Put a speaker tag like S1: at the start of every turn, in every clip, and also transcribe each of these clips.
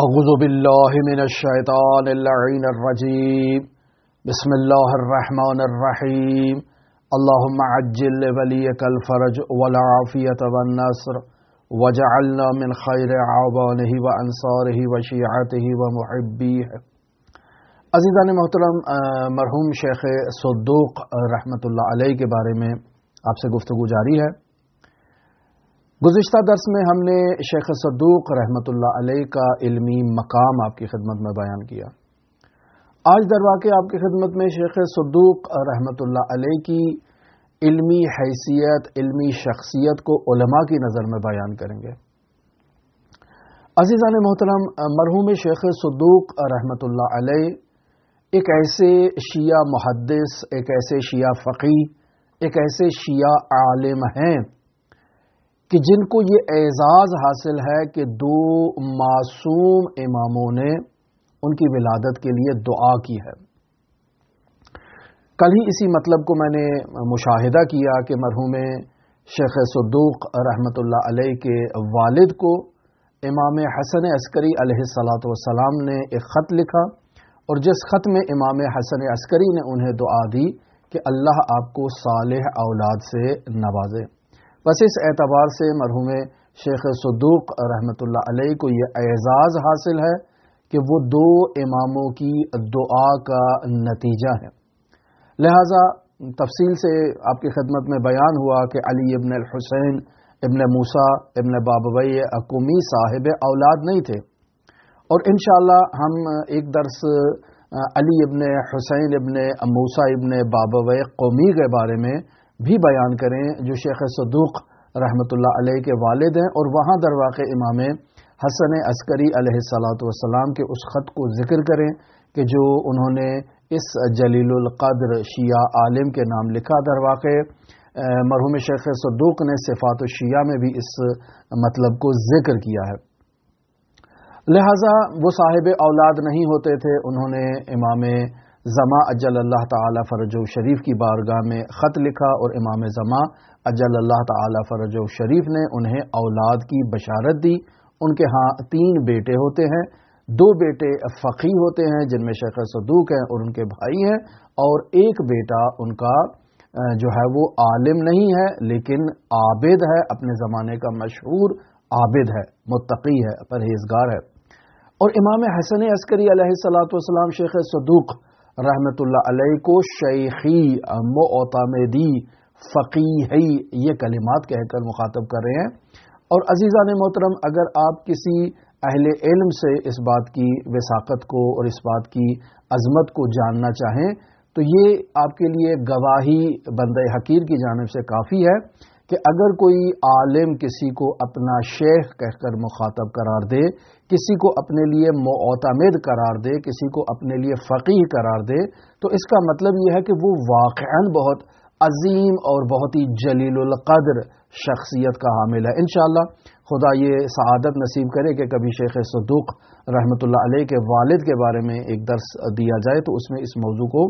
S1: اعوذ باللہ من الشیطان اللعین الرجیم بسم اللہ الرحمن الرحیم اللہم عجل ولیک الفرج والعافیت والنصر وجعلنا من خیر عابانه وانصاره وشیعته ومحبیه عزیزان محترم مرحوم شیخ صدوق رحمت اللہ علیہ کے بارے میں آپ سے گفتگو جاری ہے گزشتہ درس میں ہم نے شیخ صدوق رحمۃ اللہ علیہ کا علمی مقام آپ کی خدمت میں بیان کیا آج درواقع آپ کی خدمت میں شیخ صدوق رحمۃ اللہ علیہ کی علمی حیثیت علمی شخصیت کو علماء کی نظر میں بیان کریں گے عزیزان محترم مرحوم شیخ صدوق رحمۃ اللہ علیہ ایک ایسے شیعہ محدث ایک ایسے شیعہ فقی ایک ایسے شیعہ عالم ہیں کہ جن کو یہ اعزاز حاصل ہے کہ دو معصوم اماموں نے ان کی ولادت کے لیے دعا کی ہے کل ہی اسی مطلب کو میں نے مشاہدہ کیا کہ مرحوم شیخ صدوق رحمۃ اللہ علیہ کے والد کو امام حسن عسکری علیہ صلاۃ والسلام نے ایک خط لکھا اور جس خط میں امام حسن عسکری نے انہیں دعا دی کہ اللہ آپ کو صالح اولاد سے نوازے پس اس اعتبار سے مرحوم شیخ صدوق رحمۃ اللہ علیہ کو یہ اعزاز حاصل ہے کہ وہ دو اماموں کی دعا کا نتیجہ ہے لہذا تفصیل سے آپ کی خدمت میں بیان ہوا کہ علی ابن الحسین ابن موسا ابن بابوی اکومی صاحب اولاد نہیں تھے اور انشاءاللہ ہم ایک درس علی ابن حسین ابن موسا ابن بابوی قومی کے بارے میں بھی بیان کریں جو شیخ صدوق رحمۃ اللہ علیہ کے والد ہیں اور وہاں درواقع امام حسن عسکری علیہ السلاۃ والسلام کے اس خط کو ذکر کریں کہ جو انہوں نے اس جلیل القدر شیعہ عالم کے نام لکھا درواقع مرحوم شیخ صدوق نے صفات و شیعہ میں بھی اس مطلب کو ذکر کیا ہے لہذا وہ صاحب اولاد نہیں ہوتے تھے انہوں نے امام زما اجل اللہ تعالی فرج و شریف کی بارگاہ میں خط لکھا اور امام زما اجل اللہ تعالی فرج و شریف نے انہیں اولاد کی بشارت دی ان کے ہاں تین بیٹے ہوتے ہیں دو بیٹے فقی ہوتے ہیں جن میں شیخ صدوق ہیں اور ان کے بھائی ہیں اور ایک بیٹا ان کا جو ہے وہ عالم نہیں ہے لیکن عابد ہے اپنے زمانے کا مشہور عابد ہے متقی ہے پرہیزگار ہے اور امام حسن عسکری علیہ السلاۃ والسلام شیخ صدوق رحمت اللہ علیہ کو شیخی معتمدی فقیحی یہ کلمات کہہ کر مخاطب کر رہے ہیں اور عزیزان محترم اگر آپ کسی اہل علم سے اس بات کی وساقت کو اور اس بات کی عظمت کو جاننا چاہیں تو یہ آپ کے لیے گواہی بندہ حقیر کی جانب سے کافی ہے کہ اگر کوئی عالم کسی کو اپنا شیخ کہہ کر مخاطب قرار دے کسی کو اپنے لیے معتمد قرار دے کسی کو اپنے لیے فقیر قرار دے تو اس کا مطلب یہ ہے کہ وہ واقعا بہت عظیم اور بہت ہی جلیل القدر شخصیت کا حامل ہے انشاءاللہ خدا یہ سعادت نصیب کرے کہ کبھی شیخ صدوق رحمۃ اللہ علیہ کے والد کے بارے میں ایک درس دیا جائے تو اس میں اس موضوع کو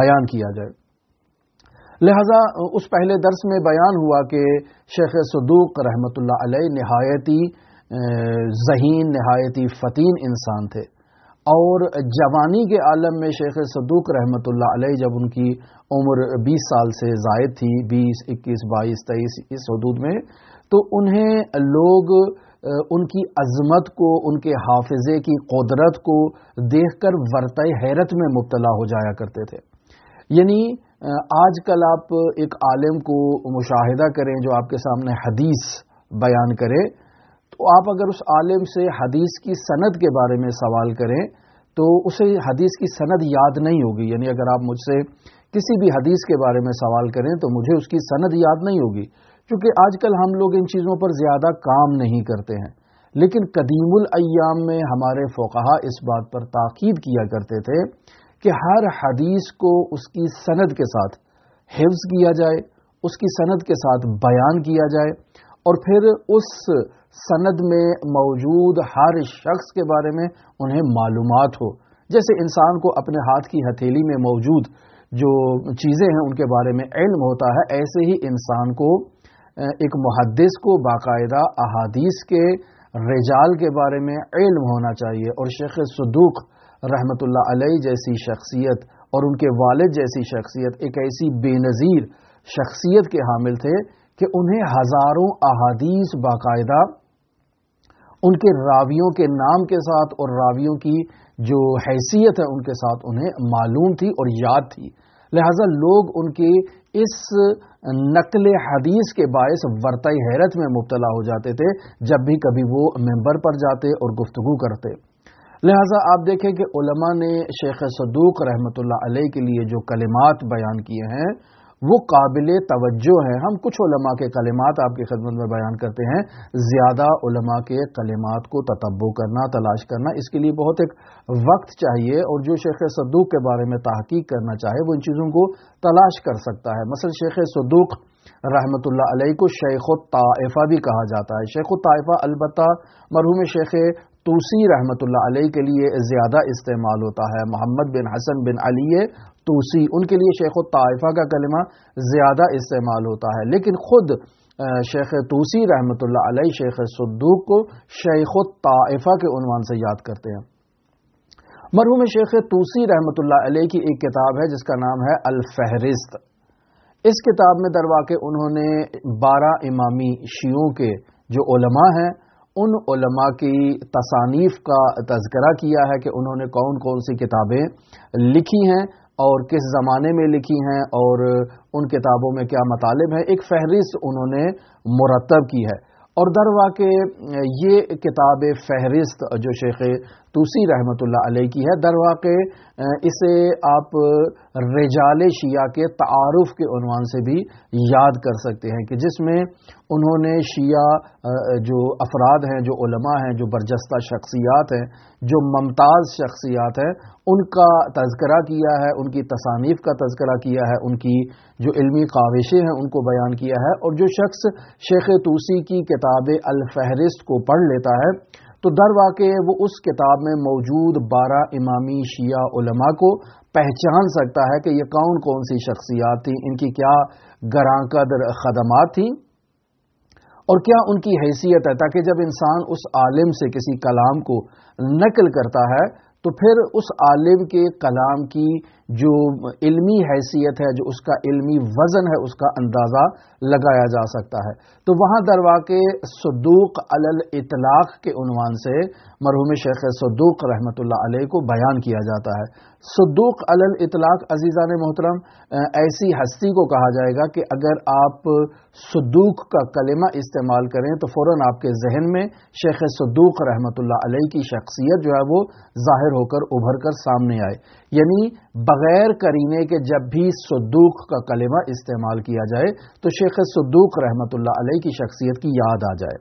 S1: بیان کیا جائے لہذا اس پہلے درس میں بیان ہوا کہ شیخ صدوق رحمۃ اللہ علیہ نہایتی ذہین نہایتی فتین انسان تھے اور جوانی کے عالم میں شیخ صدوق رحمۃ اللہ علیہ جب ان کی عمر بیس سال سے زائد تھی بیس اکیس بائیس تیئیس اس حدود میں تو انہیں لوگ ان کی عظمت کو ان کے حافظے کی قدرت کو دیکھ کر ورطۂ حیرت میں مبتلا ہو جایا کرتے تھے یعنی آج کل آپ ایک عالم کو مشاہدہ کریں جو آپ کے سامنے حدیث بیان کرے تو آپ اگر اس عالم سے حدیث کی سند کے بارے میں سوال کریں تو اسے حدیث کی سند یاد نہیں ہوگی یعنی اگر آپ مجھ سے کسی بھی حدیث کے بارے میں سوال کریں تو مجھے اس کی سند یاد نہیں ہوگی چونکہ آج کل ہم لوگ ان چیزوں پر زیادہ کام نہیں کرتے ہیں لیکن قدیم الایام میں ہمارے فوقہ اس بات پر تاکید کیا کرتے تھے کہ ہر حدیث کو اس کی سند کے ساتھ حفظ کیا جائے اس کی سند کے ساتھ بیان کیا جائے اور پھر اس سند میں موجود ہر شخص کے بارے میں انہیں معلومات ہو جیسے انسان کو اپنے ہاتھ کی ہتھیلی میں موجود جو چیزیں ہیں ان کے بارے میں علم ہوتا ہے ایسے ہی انسان کو ایک محدث کو باقاعدہ احادیث کے رجال کے بارے میں علم ہونا چاہیے اور شیخ صدوق رحمت اللہ علیہ جیسی شخصیت اور ان کے والد جیسی شخصیت ایک ایسی بے نظیر شخصیت کے حامل تھے کہ انہیں ہزاروں احادیث باقاعدہ ان کے راویوں کے نام کے ساتھ اور راویوں کی جو حیثیت ہے ان کے ساتھ انہیں معلوم تھی اور یاد تھی لہذا لوگ ان کے اس نقل حدیث کے باعث ورتائی حیرت میں مبتلا ہو جاتے تھے جب بھی کبھی وہ ممبر پر جاتے اور گفتگو کرتے لہٰذا آپ دیکھیں کہ علماء نے شیخ صدوق رحمۃ اللہ علیہ کے لیے جو کلمات بیان کیے ہیں وہ قابل توجہ ہیں ہم کچھ علماء کے کلمات آپ کی خدمت میں بیان کرتے ہیں زیادہ علماء کے کلمات کو تطبو کرنا تلاش کرنا اس کے لیے بہت ایک وقت چاہیے اور جو شیخ صدوق کے بارے میں تحقیق کرنا چاہے وہ ان چیزوں کو تلاش کر سکتا ہے مثلا شیخ صدوق رحمۃ اللہ علیہ کو شیخ الطائفہ بھی کہا جاتا ہے شیخ الطائفہ البتہ مرحوم شیخ توسی رحمت اللہ علیہ کے لیے زیادہ استعمال ہوتا ہے محمد بن حسن بن علی توسی ان کے لیے شیخ الطائفہ کا کلمہ زیادہ استعمال ہوتا ہے لیکن خود شیخ توسی رحمت اللہ علیہ شیخ صدوق کو شیخ الطائفہ کے عنوان سے یاد کرتے ہیں مرحوم شیخ توسی رحمت اللہ علیہ کی ایک کتاب ہے جس کا نام ہے الفہرست اس کتاب میں درواقع انہوں نے بارہ امامی شیعوں کے جو علماء ہیں ان علماء کی تصانیف کا تذکرہ کیا ہے کہ انہوں نے کون کون سی کتابیں لکھی ہیں اور کس زمانے میں لکھی ہیں اور ان کتابوں میں کیا مطالب ہیں ایک فہرست انہوں نے مرتب کی ہے اور واقع یہ کتاب فہرست جو شیخ توسی رحمت اللہ علیہ کی ہے درواقع اسے آپ رجال شیعہ کے تعارف کے عنوان سے بھی یاد کر سکتے ہیں کہ جس میں انہوں نے شیعہ جو افراد ہیں جو علماء ہیں جو برجستہ شخصیات ہیں جو ممتاز شخصیات ہیں ان کا تذکرہ کیا ہے ان کی تصانیف کا تذکرہ کیا ہے ان کی جو علمی قابشیں ہیں ان کو بیان کیا ہے اور جو شخص شیخ توسی کی کتاب الفہرست کو پڑھ لیتا ہے تو در واقع وہ اس کتاب میں موجود بارہ امامی شیعہ علماء کو پہچان سکتا ہے کہ یہ کون کون سی شخصیات تھیں ان کی کیا گراں قدر خدمات تھیں اور کیا ان کی حیثیت ہے تاکہ جب انسان اس عالم سے کسی کلام کو نقل کرتا ہے تو پھر اس عالم کے کلام کی جو علمی حیثیت ہے جو اس کا علمی وزن ہے اس کا اندازہ لگایا جا سکتا ہے تو وہاں دروا کے علی الاطلاق کے عنوان سے مرحوم شیخ صدوق رحمۃ اللہ علیہ کو بیان کیا جاتا ہے صدوق علی الاطلاق عزیزان محترم ایسی ہستی کو کہا جائے گا کہ اگر آپ صدوق کا کلمہ استعمال کریں تو فوراً آپ کے ذہن میں شیخ صدوق رحمۃ اللہ علیہ کی شخصیت جو ہے وہ ظاہر ہو کر ابھر کر سامنے آئے یعنی بغیر کرینے کے جب بھی صدوق کا کلمہ استعمال کیا جائے تو شیخ صدوق رحمت اللہ علیہ کی شخصیت کی یاد آ جائے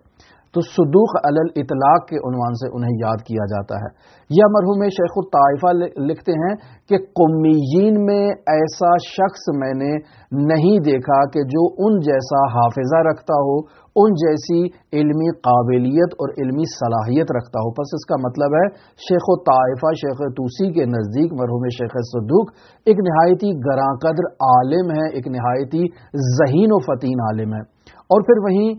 S1: تو صدوق علل اطلاق کے عنوان سے انہیں یاد کیا جاتا ہے یا مرحوم شیخ الطائفہ لکھتے ہیں کہ قمیین میں ایسا شخص میں نے نہیں دیکھا کہ جو ان جیسا حافظہ رکھتا ہو ان جیسی علمی قابلیت اور علمی صلاحیت رکھتا ہو پس اس کا مطلب ہے شیخ و طائفہ شیخ توسی کے نزدیک مرحوم شیخ صدوق ایک نہایتی گراں قدر عالم ہے ایک نہایتی ذہین و فتین عالم ہے اور پھر وہیں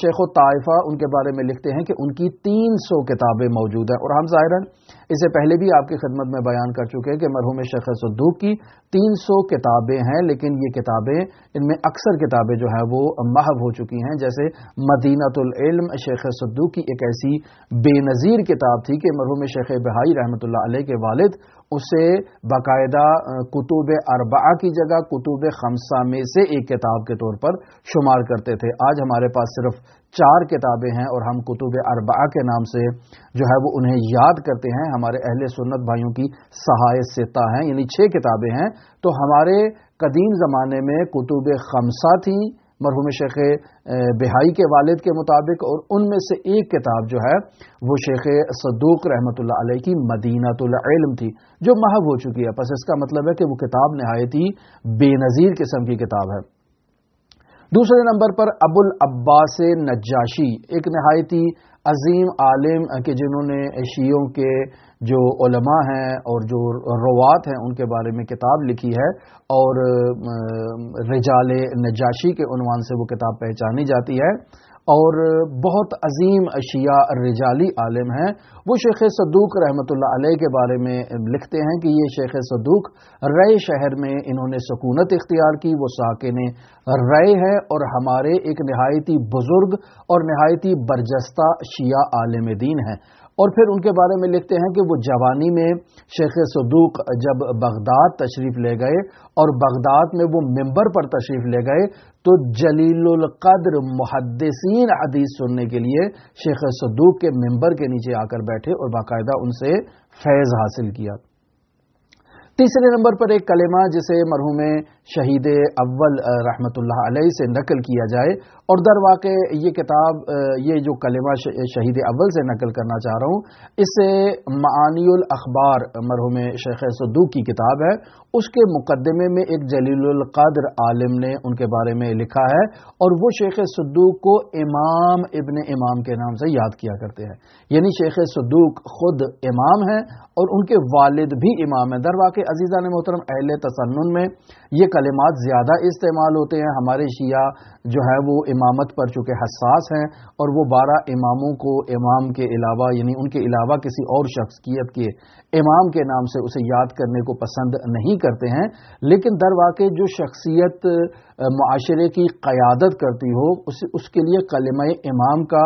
S1: شیخ و طائفہ ان کے بارے میں لکھتے ہیں کہ ان کی تین سو کتابیں موجود ہیں اور ہم ظاہراً اسے پہلے بھی آپ کی خدمت میں بیان کر چکے ہیں کہ مرحوم شیخ صدوق کی تین سو کتابیں ہیں لیکن یہ کتابیں ان میں اکثر کتابیں جو ہیں وہ محب ہو چکی ہیں جیسے مدینہ العلم شیخ صدوق کی ایک ایسی بے نظیر کتاب تھی کہ مرحوم شیخ بہائی رحمۃ اللہ علیہ کے والد اسے باقاعدہ کتب اربعہ کی جگہ کتب خمسہ میں سے ایک کتاب کے طور پر شمار کرتے تھے آج ہمارے پاس صرف چار کتابیں ہیں اور ہم کتب اربعہ کے نام سے جو ہے وہ انہیں یاد کرتے ہیں ہمارے اہل سنت بھائیوں کی سہائے ستا ہیں یعنی چھ کتابیں ہیں تو ہمارے قدیم زمانے میں کتب خمسہ تھیں مرحوم شیخ بہائی کے والد کے مطابق اور ان میں سے ایک کتاب جو ہے وہ شیخ صدوق رحمۃ اللہ علیہ کی مدینہ علم تھی جو محب ہو چکی ہے پس اس کا مطلب ہے کہ وہ کتاب نہایت ہی بے نظیر قسم کی کتاب ہے دوسرے نمبر پر ابو العباس نجاشی ایک نہایتی عظیم عالم کہ جنہوں نے شیعوں کے جو علماء ہیں اور جو روات ہیں ان کے بارے میں کتاب لکھی ہے اور رجال نجاشی کے عنوان سے وہ کتاب پہچانی جاتی ہے اور بہت عظیم اشیاء رجالی عالم ہیں وہ شیخ صدوق رحمۃ اللہ علیہ کے بارے میں لکھتے ہیں کہ یہ شیخ صدوق رئے شہر میں انہوں نے سکونت اختیار کی وہ ساکن رئے ہیں اور ہمارے ایک نہایتی بزرگ اور نہایتی برجستہ شیعہ عالم دین ہیں اور پھر ان کے بارے میں لکھتے ہیں کہ وہ جوانی میں شیخ صدوق جب بغداد تشریف لے گئے اور بغداد میں وہ ممبر پر تشریف لے گئے تو جلیل القدر محدثین حدیث سننے کے لیے شیخ صدوق کے ممبر کے نیچے آ کر بیٹھے اور باقاعدہ ان سے فیض حاصل کیا تیسرے نمبر پر ایک کلمہ جسے مرحوم شہید اول رحمت اللہ علیہ سے نقل کیا جائے اور در واقع یہ کتاب یہ جو کلمہ شہید اول سے نقل کرنا چاہ رہا ہوں اس سے معانی الاخبار مرحوم شیخ صدوق کی کتاب ہے اس کے مقدمے میں ایک جلیل القادر عالم نے ان کے بارے میں لکھا ہے اور وہ شیخ صدوق کو امام ابن امام کے نام سے یاد کیا کرتے ہیں یعنی شیخ صدوق خود امام ہیں اور ان کے والد بھی امام ہیں در واقع عزیزان محترم اہل تسنن میں یہ کلمات زیادہ استعمال ہوتے ہیں ہمارے شیعہ جو ہے وہ امامت پر چونکہ حساس ہیں اور وہ بارہ اماموں کو امام کے علاوہ یعنی ان کے علاوہ کسی اور شخصیت کے امام کے نام سے اسے یاد کرنے کو پسند نہیں کرتے ہیں لیکن در واقع جو شخصیت معاشرے کی قیادت کرتی ہو اس کے لیے کلمہ امام کا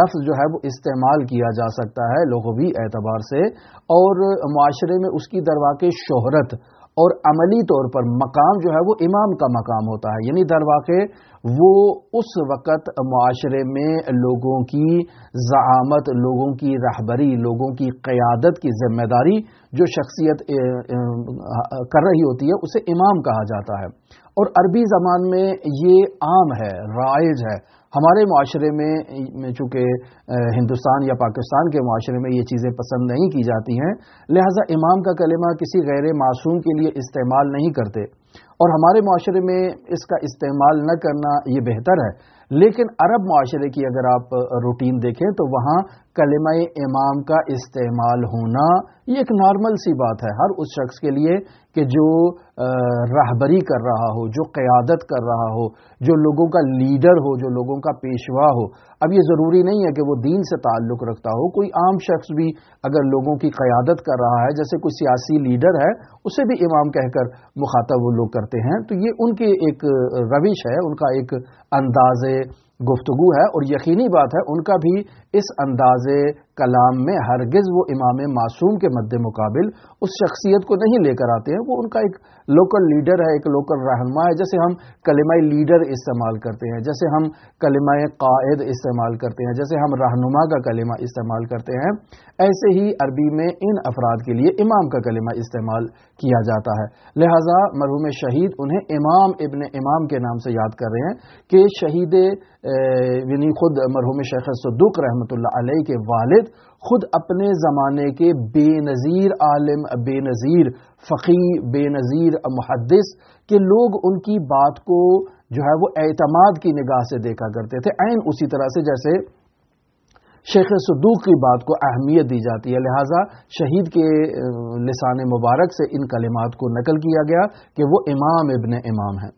S1: لفظ جو ہے وہ استعمال کیا جا سکتا ہے لغوی اعتبار سے اور معاشرے میں اس کی در واقع شہرت اور عملی طور پر مقام جو ہے وہ امام کا مقام ہوتا ہے یعنی در واقع وہ اس وقت معاشرے میں لوگوں کی زعامت لوگوں کی رہبری لوگوں کی قیادت کی ذمہ داری جو شخصیت کر رہی ہوتی ہے اسے امام کہا جاتا ہے اور عربی زبان میں یہ عام ہے رائج ہے ہمارے معاشرے میں چونکہ ہندوستان یا پاکستان کے معاشرے میں یہ چیزیں پسند نہیں کی جاتی ہیں لہذا امام کا کلمہ کسی غیر معصوم کے لیے استعمال نہیں کرتے اور ہمارے معاشرے میں اس کا استعمال نہ کرنا یہ بہتر ہے لیکن عرب معاشرے کی اگر آپ روٹین دیکھیں تو وہاں کلمہ امام کا استعمال ہونا یہ ایک نارمل سی بات ہے ہر اس شخص کے لیے کہ جو رہبری کر رہا ہو جو قیادت کر رہا ہو جو لوگوں کا لیڈر ہو جو لوگوں کا پیشوا ہو اب یہ ضروری نہیں ہے کہ وہ دین سے تعلق رکھتا ہو کوئی عام شخص بھی اگر لوگوں کی قیادت کر رہا ہے جیسے کوئی سیاسی لیڈر ہے اسے بھی امام کہہ کر مخاطب وہ لوگ کرتے ہیں تو یہ ان کی ایک روش ہے ان کا ایک انداز گفتگو ہے اور یقینی بات ہے ان کا بھی اس اندازے کلام میں ہرگز وہ امام معصوم کے مد مقابل اس شخصیت کو نہیں لے کر آتے ہیں وہ ان کا ایک لوکل لیڈر ہے ایک لوکل رہنما ہے جیسے ہم کلمہ لیڈر استعمال کرتے ہیں جیسے ہم کلمہ قائد استعمال کرتے ہیں جیسے ہم رہنما کا کلمہ استعمال کرتے ہیں ایسے ہی عربی میں ان افراد کے لیے امام کا کلمہ استعمال کیا جاتا ہے لہذا مرحوم شہید انہیں امام ابن امام کے نام سے یاد کر رہے ہیں کہ شہید یعنی خود مرحوم شیخ صدوق رحمۃ اللہ علیہ کے والد خود اپنے زمانے کے بے نظیر عالم بے نظیر فقی بے نظیر محدث کہ لوگ ان کی بات کو جو ہے وہ اعتماد کی نگاہ سے دیکھا کرتے تھے اسی طرح سے جیسے شیخ صدوق کی بات کو اہمیت دی جاتی ہے لہٰذا شہید کے لسان مبارک سے ان کلمات کو نقل کیا گیا کہ وہ امام ابن امام ہیں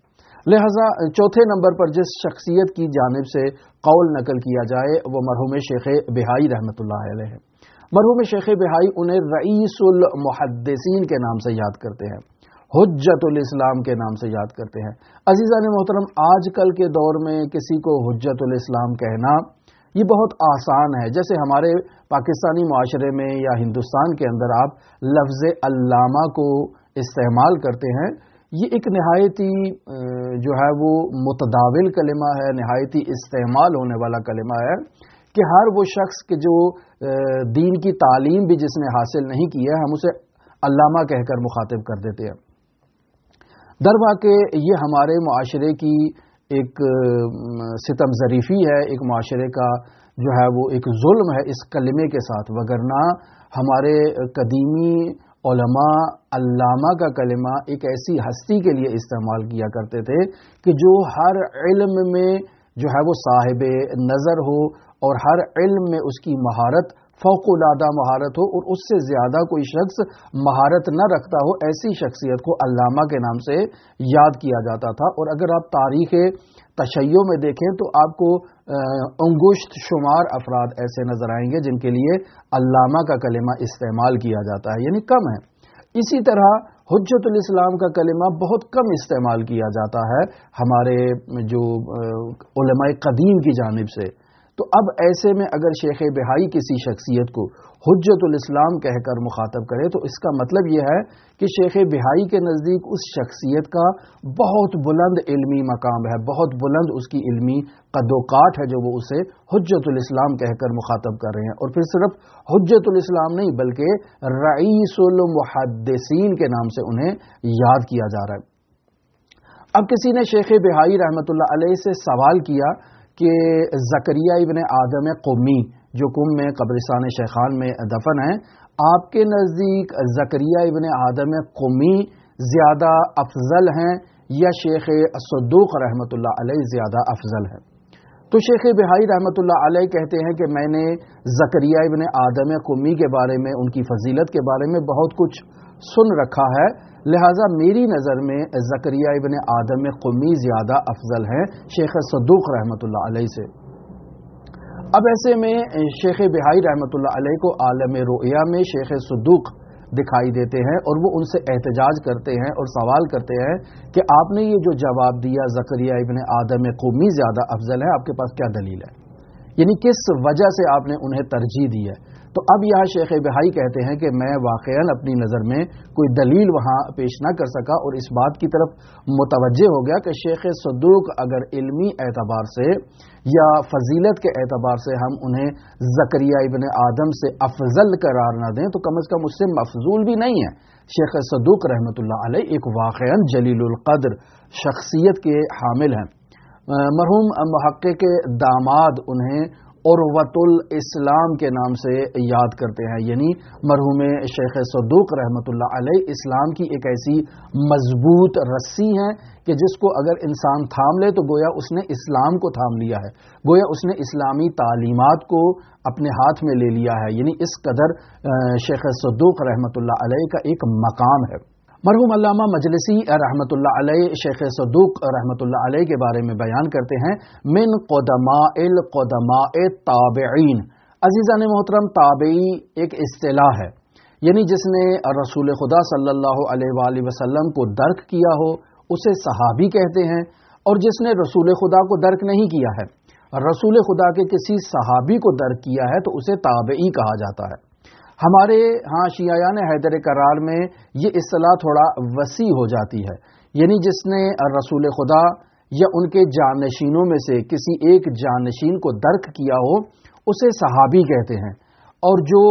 S1: لہذا چوتھے نمبر پر جس شخصیت کی جانب سے قول نقل کیا جائے وہ مرحوم شیخ بہائی رحمۃ اللہ علیہ مرحوم شیخ بہائی انہیں رئیس المحدثین کے نام سے یاد کرتے ہیں حجت الاسلام کے نام سے یاد کرتے ہیں عزیزان محترم آج کل کے دور میں کسی کو حجت الاسلام کہنا یہ بہت آسان ہے جیسے ہمارے پاکستانی معاشرے میں یا ہندوستان کے اندر آپ لفظ علامہ کو استعمال کرتے ہیں یہ ایک نہایت ہی جو ہے وہ متداول کلمہ ہے نہایت ہی استعمال ہونے والا کلمہ ہے کہ ہر وہ شخص کے جو دین کی تعلیم بھی جس نے حاصل نہیں کی ہے ہم اسے علامہ کہہ کر مخاطب کر دیتے ہیں دروا کہ یہ ہمارے معاشرے کی ایک ستم ظریفی ہے ایک معاشرے کا جو ہے وہ ایک ظلم ہے اس کلمے کے ساتھ وگرنہ ہمارے قدیمی علماء علامہ کا کلمہ ایک ایسی ہستی کے لیے استعمال کیا کرتے تھے کہ جو ہر علم میں جو ہے وہ صاحب نظر ہو اور ہر علم میں اس کی مہارت فوق العادہ مہارت ہو اور اس سے زیادہ کوئی شخص مہارت نہ رکھتا ہو ایسی شخصیت کو علامہ کے نام سے یاد کیا جاتا تھا اور اگر آپ تاریخ تشیعوں میں دیکھیں تو آپ کو انگشت شمار افراد ایسے نظر آئیں گے جن کے لیے علامہ کا کلمہ استعمال کیا جاتا ہے یعنی کم ہے اسی طرح حجت الاسلام کا کلمہ بہت کم استعمال کیا جاتا ہے ہمارے جو علماء قدیم کی جانب سے تو اب ایسے میں اگر شیخ بہائی کسی شخصیت کو حجت الاسلام کہہ کر مخاطب کرے تو اس کا مطلب یہ ہے کہ شیخ بہائی کے نزدیک اس اس شخصیت کا بہت بہت بلند بلند علمی علمی مقام ہے ہے کی جو وہ اسے حجت الاسلام کہہ کر مخاطب کر رہے ہیں اور پھر صرف حجت الاسلام نہیں بلکہ رئیس المحدثین کے نام سے انہیں یاد کیا جا رہا ہے اب کسی نے شیخ بہائی رحمت اللہ علیہ سے سوال کیا کہ زکریہ ابن آدم قومی جو کم میں قبرستان شیخان میں دفن ہیں آپ کے نزدیک زکریہ ابن آدم قومی زیادہ افضل ہیں یا شیخ صدوق رحمۃ اللہ علیہ زیادہ افضل ہیں تو شیخ بہائی رحمۃ اللہ علیہ کہتے ہیں کہ میں نے زکریہ ابن آدم قومی کے بارے میں ان کی فضیلت کے بارے میں بہت کچھ سن رکھا ہے لہٰذا میری نظر میں زکریہ ابن آدم قمی زیادہ افضل ہیں شیخ صدوق رحمۃ اللہ علیہ سے اب ایسے میں شیخ بہائی رحمۃ اللہ علیہ کو عالم رؤیہ میں شیخ صدوق دکھائی دیتے ہیں اور وہ ان سے احتجاج کرتے ہیں اور سوال کرتے ہیں کہ آپ نے یہ جو جواب دیا زکریہ ابن آدم قومی زیادہ افضل ہے آپ کے پاس کیا دلیل ہے یعنی کس وجہ سے آپ نے انہیں ترجیح دی ہے تو اب یہاں شیخ بہائی کہتے ہیں کہ میں واقع اپنی نظر میں کوئی دلیل وہاں پیش نہ کر سکا اور اس بات کی طرف متوجہ ہو گیا کہ شیخ صدوق اگر علمی اعتبار سے یا فضیلت کے اعتبار سے ہم انہیں زکریہ ابن آدم سے افضل قرار نہ دیں تو کم از کم اس سے مفضول بھی نہیں ہے شیخ صدوق رحمۃ اللہ علیہ ایک واقع جلیل القدر شخصیت کے حامل ہیں مرحوم محقق کے داماد انہیں عروت الاسلام کے نام سے یاد کرتے ہیں یعنی مرحوم شیخ صدوق رحمۃ اللہ علیہ اسلام کی ایک ایسی مضبوط رسی ہے کہ جس کو اگر انسان تھام لے تو گویا اس نے اسلام کو تھام لیا ہے گویا اس نے اسلامی تعلیمات کو اپنے ہاتھ میں لے لیا ہے یعنی اس قدر شیخ صدوق رحمۃ اللہ علیہ کا ایک مقام ہے مرحوم علامہ مجلسی رحمۃ اللہ علیہ شیخ صدوق رحمۃ اللہ علیہ کے بارے میں بیان کرتے ہیں من قدماء القدماء تابعین عزیزان محترم تابعی ایک اصطلاح ہے یعنی جس نے رسول خدا صلی اللہ علیہ وآلہ وسلم کو درک کیا ہو اسے صحابی کہتے ہیں اور جس نے رسول خدا کو درک نہیں کیا ہے رسول خدا کے کسی صحابی کو درک کیا ہے تو اسے تابعی کہا جاتا ہے ہمارے ہاں شیعان حیدر کرار میں یہ اصطلاح تھوڑا وسیع ہو جاتی ہے یعنی جس نے رسول خدا یا ان کے جانشینوں میں سے کسی ایک جانشین کو درک کیا ہو اسے صحابی کہتے ہیں اور جو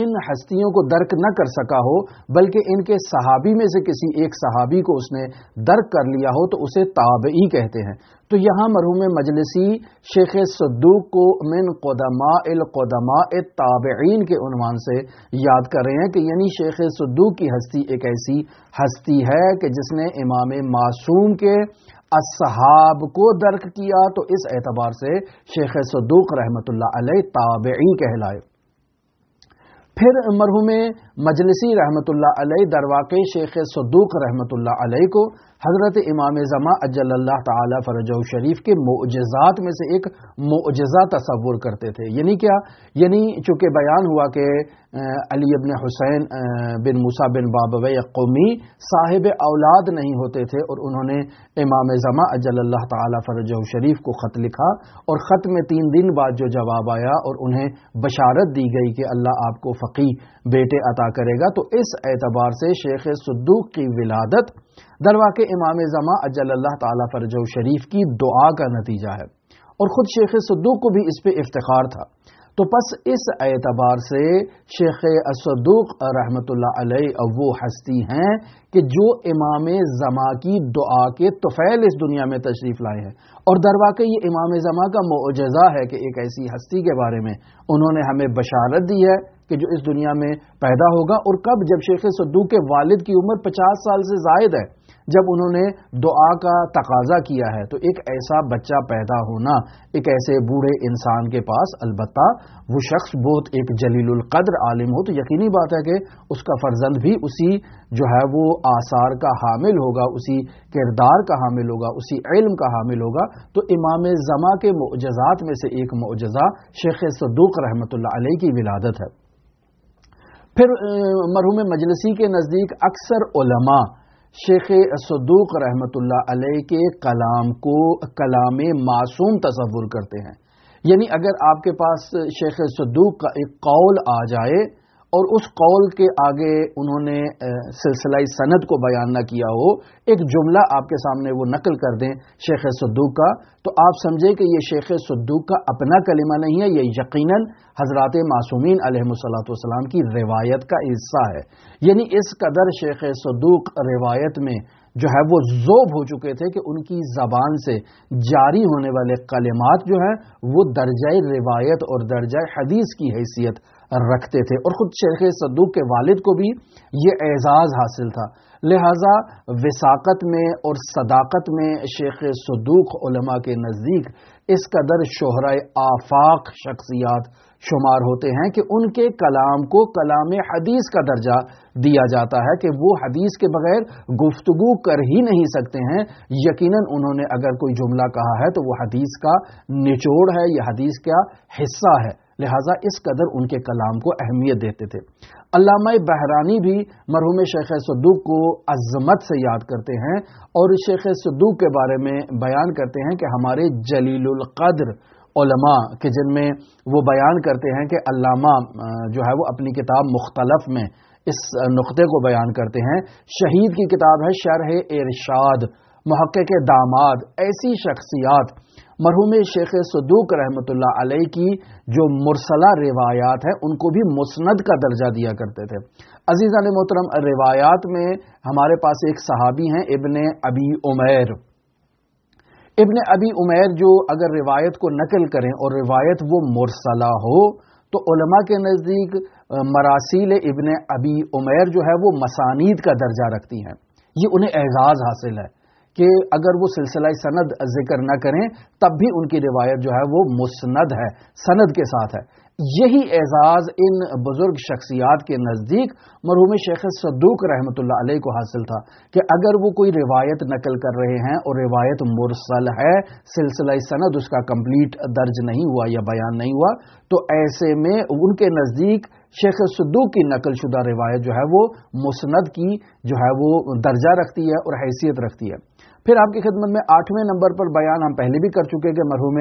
S1: ان ہستیوں کو درک نہ کر سکا ہو بلکہ ان کے صحابی میں سے کسی ایک صحابی کو اس نے درک کر لیا ہو تو اسے تابعی کہتے ہیں تو یہاں مرحوم مجلسی شیخ صدوق کو من قدماء القدماء تابعین کے عنوان سے یاد کر رہے ہیں کہ یعنی شیخ صدوق کی ہستی ایک ایسی ہستی ہے کہ جس نے امام معصوم کے اصحاب کو درک کیا تو اس اعتبار سے شیخ صدوق رحمۃ اللہ علیہ تابعی کہلائے پھر مرحوم مجلسی رحمۃ اللہ علیہ درواقع شیخ صدوق رحمۃ اللہ علیہ کو حضرت امام زماں اجل اللہ تعالی فرج و شریف کے معجزات میں سے ایک معجزہ تصور کرتے تھے یعنی کیا یعنی چونکہ بیان ہوا کہ علی ابن حسین بن موسیٰ بن بابوی قومی صاحب اولاد نہیں ہوتے تھے اور انہوں نے امام زماں اجل اللہ تعالی فرج و شریف کو خط لکھا اور خط میں تین دن بعد جو جواب آیا اور انہیں بشارت دی گئی کہ اللہ آپ کو فقی بیٹے عطا کرے گا تو اس اعتبار سے شیخ صدوق کی ولادت درواقع کے امام زماں اللہ تعالیٰ فرج و شریف کی دعا کا نتیجہ ہے اور خود شیخ صدوق کو بھی اس پہ افتخار تھا تو پس اس اعتبار سے شیخ اسدوق رحمت اللہ علیہ وہ ہستی ہیں کہ جو امام زما کی دعا کے توفیل اس دنیا میں تشریف لائے ہیں اور درواقع یہ امام زمان کا معجزہ ہے کہ ایک ایسی ہستی کے بارے میں انہوں نے ہمیں بشارت دی ہے کہ جو اس دنیا میں پیدا ہوگا اور کب جب شیخ صدوق کے والد کی عمر پچاس سال سے زائد ہے جب انہوں نے دعا کا تقاضا کیا ہے تو ایک ایسا بچہ پیدا ہونا ایک ایسے بوڑھے انسان کے پاس البتہ وہ شخص بہت ایک جلیل القدر عالم ہو تو یقینی بات ہے کہ اس کا فرزند بھی اسی جو ہے وہ آثار کا حامل ہوگا اسی کردار کا حامل ہوگا اسی علم کا حامل ہوگا تو امام زما کے معجزات میں سے ایک معجزہ شیخ صدوق رحمۃ اللہ علیہ کی ولادت ہے پھر مرحوم مجلسی کے نزدیک اکثر علماء شیخ صدوق رحمۃ اللہ علیہ کے کلام کو کلام معصوم تصور کرتے ہیں یعنی اگر آپ کے پاس شیخ صدوق کا ایک قول آ جائے اور اس قول کے آگے انہوں نے سلسلہ سند کو بیان نہ کیا ہو ایک جملہ آپ کے سامنے وہ نقل کر دیں شیخ صدوق کا تو آپ سمجھے کہ یہ شیخ صدوق کا اپنا کلمہ نہیں ہے یہ یقیناً حضرات معصومین علیہ الصلاۃ والسلام کی روایت کا حصہ ہے یعنی اس قدر شیخ صدوق روایت میں جو ہے وہ ذوب ہو چکے تھے کہ ان کی زبان سے جاری ہونے والے کلمات جو ہیں وہ درجۂ روایت اور درجۂ حدیث کی حیثیت رکھتے تھے اور خود شیخ صدوق کے والد کو بھی یہ اعزاز حاصل تھا لہذا وساقت میں اور صداقت میں شیخ صدوق علماء کے نزدیک اس قدر شہرہ آفاق شخصیات شمار ہوتے ہیں کہ ان کے کلام کو کلام حدیث کا درجہ دیا جاتا ہے کہ وہ حدیث کے بغیر گفتگو کر ہی نہیں سکتے ہیں یقیناً انہوں نے اگر کوئی جملہ کہا ہے تو وہ حدیث کا نچوڑ ہے یا حدیث کا حصہ ہے لہٰذا اس قدر ان کے کلام کو اہمیت دیتے تھے علامہ بھی شیخ صدوق کو عظمت سے یاد کرتے ہیں اور شیخ صدوق کے بارے میں بیان کرتے ہیں کہ ہمارے جلیل القدر علماء کے جن میں وہ بیان کرتے ہیں کہ علامہ جو ہے وہ اپنی کتاب مختلف میں اس نقطے کو بیان کرتے ہیں شہید کی کتاب ہے شرح ارشاد محقق داماد ایسی شخصیات مرحوم شیخ صدوق رحمۃ اللہ علیہ کی جو مرسلہ روایات ہیں ان کو بھی مسند کا درجہ دیا کرتے تھے عزیز علیہ محترم روایات میں ہمارے پاس ایک صحابی ہیں ابن ابی عمیر ابن ابی عمیر جو اگر روایت کو نقل کریں اور روایت وہ مرسلہ ہو تو علماء کے نزدیک مراسیل ابن ابی عمیر جو ہے وہ مسانید کا درجہ رکھتی ہیں یہ انہیں اعزاز حاصل ہے کہ اگر وہ سلسلہ سند ذکر نہ کریں تب بھی ان کی روایت جو ہے وہ مسند ہے سند کے ساتھ ہے یہی اعزاز ان بزرگ شخصیات کے نزدیک مرحوم شیخ صدوق رحمت اللہ علیہ کو حاصل تھا کہ اگر وہ کوئی روایت نقل کر رہے ہیں اور روایت مرسل ہے سلسلہ سند اس کا کمپلیٹ درج نہیں ہوا یا بیان نہیں ہوا تو ایسے میں ان کے نزدیک شیخ صدوق کی نقل شدہ روایت جو ہے وہ مسند کی جو ہے وہ درجہ رکھتی ہے اور حیثیت رکھتی ہے پھر آپ کی خدمت میں آٹھویں نمبر پر بیان ہم پہلے بھی کر چکے کہ مرحوم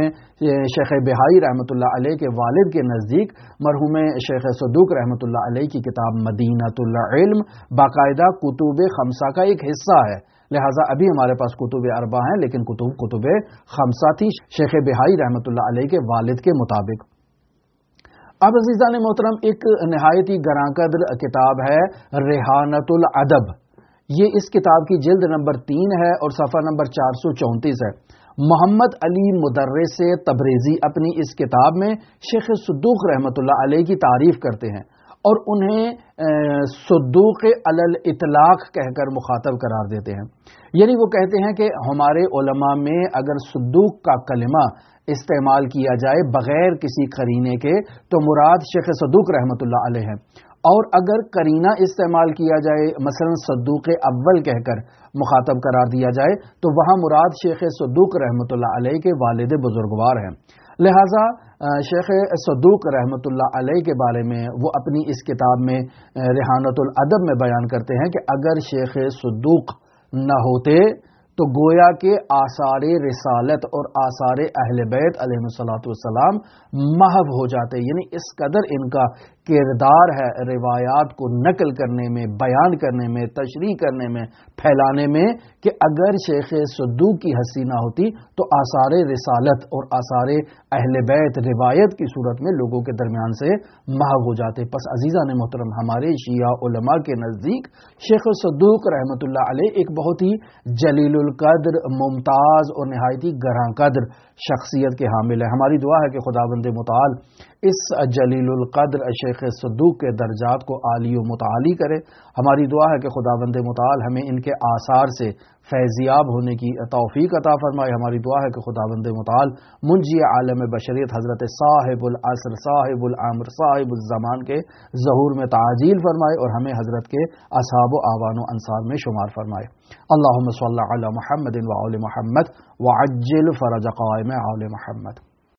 S1: شیخ بہائی رحمۃ اللہ علیہ کے والد کے نزدیک مرحوم شیخ صدوق رحمۃ اللہ علیہ کی کتاب مدینہ العلم باقاعدہ کتب خمسہ کا ایک حصہ ہے لہٰذا ابھی ہمارے پاس کتب اربا ہیں لیکن کتب کتب خمسہ تھی شیخ بہائی رحمۃ اللہ علیہ کے والد کے مطابق اب عزیزان محترم ایک نہایت ہی گراں قدر کتاب ہے ریحانت العدب یہ اس کتاب کی جلد نمبر تین ہے اور صفحہ نمبر چار سو چونتیس ہے محمد علی مدرس تبریزی اپنی اس کتاب میں شیخ صدوق رحمت اللہ علیہ کی تعریف کرتے ہیں اور انہیں صدوق علل اطلاق کہہ کر مخاطب قرار دیتے ہیں یعنی وہ کہتے ہیں کہ ہمارے علماء میں اگر صدوق کا کلمہ استعمال کیا جائے بغیر کسی خرینے کے تو مراد شیخ صدوق رحمۃ اللہ علیہ ہیں اور اگر کرینہ استعمال کیا جائے مثلا صدوق اول کہہ کر مخاطب قرار دیا جائے تو وہاں مراد شیخ صدوق رحمۃ اللہ علیہ کے والد بزرگوار ہیں لہٰذا شیخ صدوق رحمۃ اللہ علیہ کے بارے میں وہ اپنی اس کتاب میں رحانت العدب میں بیان کرتے ہیں کہ اگر شیخ صدوق نہ ہوتے تو گویا کے آثار رسالت اور آثار اہل بیت علیہ والسلام محب ہو جاتے یعنی اس قدر ان کا کردار ہے روایات کو نقل کرنے میں بیان کرنے میں تشریح کرنے میں پھیلانے میں کہ اگر شیخ صدوق کی ہسی نہ ہوتی تو آثار رسالت اور آثار اہل بیت روایت کی صورت میں لوگوں کے درمیان سے محو ہو جاتے پس عزیزہ نے محترم ہمارے شیعہ علماء کے نزدیک شیخ صدوق رحمۃ اللہ علیہ ایک بہت ہی جلیل القدر ممتاز اور نہایتی گراں قدر شخصیت کے حامل ہے ہماری دعا ہے کہ خدا بند مطالع اس جلیل القدر شیخ صدوق کے درجات کو عالی و متعالی کرے ہماری دعا ہے کہ خدا بند ہمیں ان کے آثار سے فیضیاب ہونے کی توفیق عطا فرمائے ہماری دعا ہے کہ خدا بند منجی عالم بشریت حضرت صاحب العصر صاحب العمر صاحب الزمان کے ظہور میں تعجیل فرمائے اور ہمیں حضرت کے اصحاب و آوان و انصار میں شمار فرمائے اللہ علی محمد و وعجل فرج قائم اول محمد